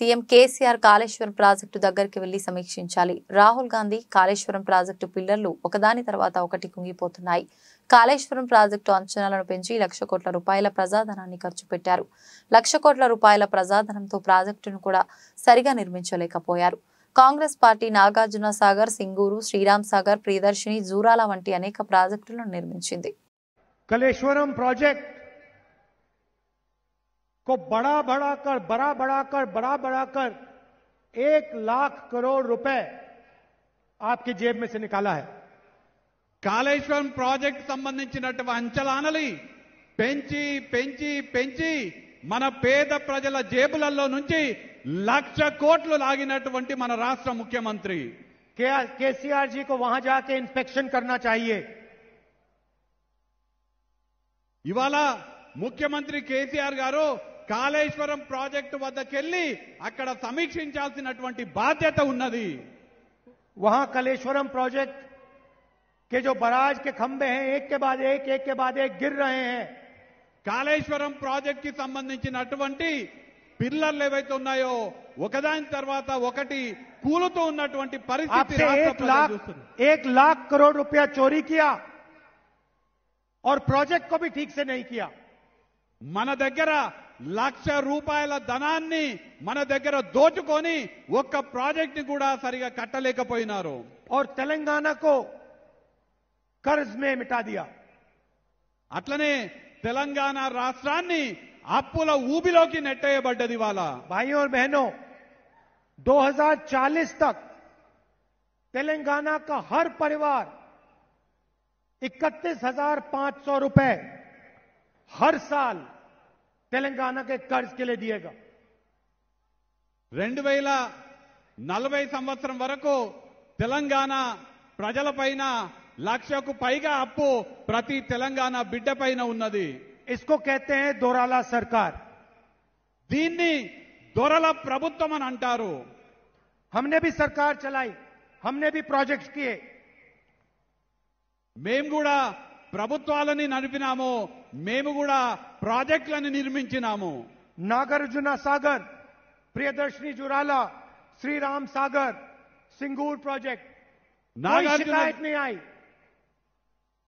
CM KCR Kaleshwaram project దగ్గరికి వెళ్లి సమీక్షించాలి రాహుల్ గాంధీ కాళేశ్వరం ప్రాజెక్టు పిల్లర్లు ఒకదాని తర్వాత ఒకటి కుంగిపోతున్నాయి కాళేశ్వరం ప్రాజెక్టు అంచనాలను పెంచి లక్ష కోట్ల రూపాయల ప్రజాధనాన్ని ఖర్చు పెట్టారు లక్ష కోట్ల రూపాయల ప్రజాధనంతో ప్రాజెక్టును కూడా సరిగా నిర్మించలేకపోయారు కాంగ్రెస్ పార్టీ నాగార్జున సాగర్ సింగూరు శ్రీరామ్ సాగర్ ప్రియదర్శిని జూరాల వంటి అనేక ప్రాజెక్టులను నిర్మించింది కాళేశ్వరం ప్రాజెక్ట్ को बड़ा बड़ा कर बड़ा बड़ा कर बड़ा बड़ा कर एक लाख करोड़ रुपए आपकी जेब में से निकाला है कालेश्वर प्राजेक्ट संबंधी अचल आनली पेंची, पेंची, पेंची, मन पेद प्रजल जेबुल लक्ष को लागिन मन राष्ट्र मुख्यमंत्री केसीआर जी को वहां जाके इंस्पेक्शन करना चाहिए इवाला मुख्यमंत्री केसीआर गारू కాళేశ్వరం ప్రాజెక్టు వద్దకెళ్లి అక్కడ సమీక్షించాల్సినటువంటి బాధ్యత ఉన్నది వహా కాళేశ్వరం ప్రాజెక్ట్ కే जो बराज के खंबे हैं एक के बाद एक एक के बाद एक गिर रहे हैं కాళేశ్వరం ప్రాజెక్ట్ కి సంబంధించినటువంటి పిల్లర్లు ఏవైతే ఉన్నాయో ఒకదాని తర్వాత ఒకటి కూలుతూ ఉన్నటువంటి పరిస్థితి ఏక్ एक కరోడ్ రూపాయ చోరీ కియా ఆర్ ప్రాజెక్ట్ కో और ఠీక్ సే भी కియా మన దగ్గర लक्ष रूपये धना मन दर दोचुनी प्राजेक्ट सर कट और तेलंगाना को कर्ज में मिटा दिया अटने राष्ट्रा अबि नेयड़ी वाला भाइयों और बहनों 2040 तक तेलंगाना का हर परिवार इकतीस रुपए हर साल తెలంగాణ కర్జ్ कर्ज దియేగా రెండు వేల నలభై సంవత్సరం వరకు తెలంగాణ ప్రజల పైన లక్షకు పైగా అప్పు ప్రతి తెలంగాణ బిడ్డ పైన ఉన్నది ఇస్కో కేతే దొరాల సర్కార్ దీన్ని దొరల ప్రభుత్వం అని అంటారు హమ్నే బి సర్కార్ చలాయి హమ్నే బి ప్రాజెక్ట్స్ కి మేము కూడా ప్రభుత్వాలని నడిపినాము మేము కూడా ప్రాజెక్టులను నిర్మించినాము నాగార్జున సాగర్ ప్రియదర్శిని జురాల శ్రీరామ్ సాగర్ సింగూర్ ప్రాజెక్ట్ నాగార్జున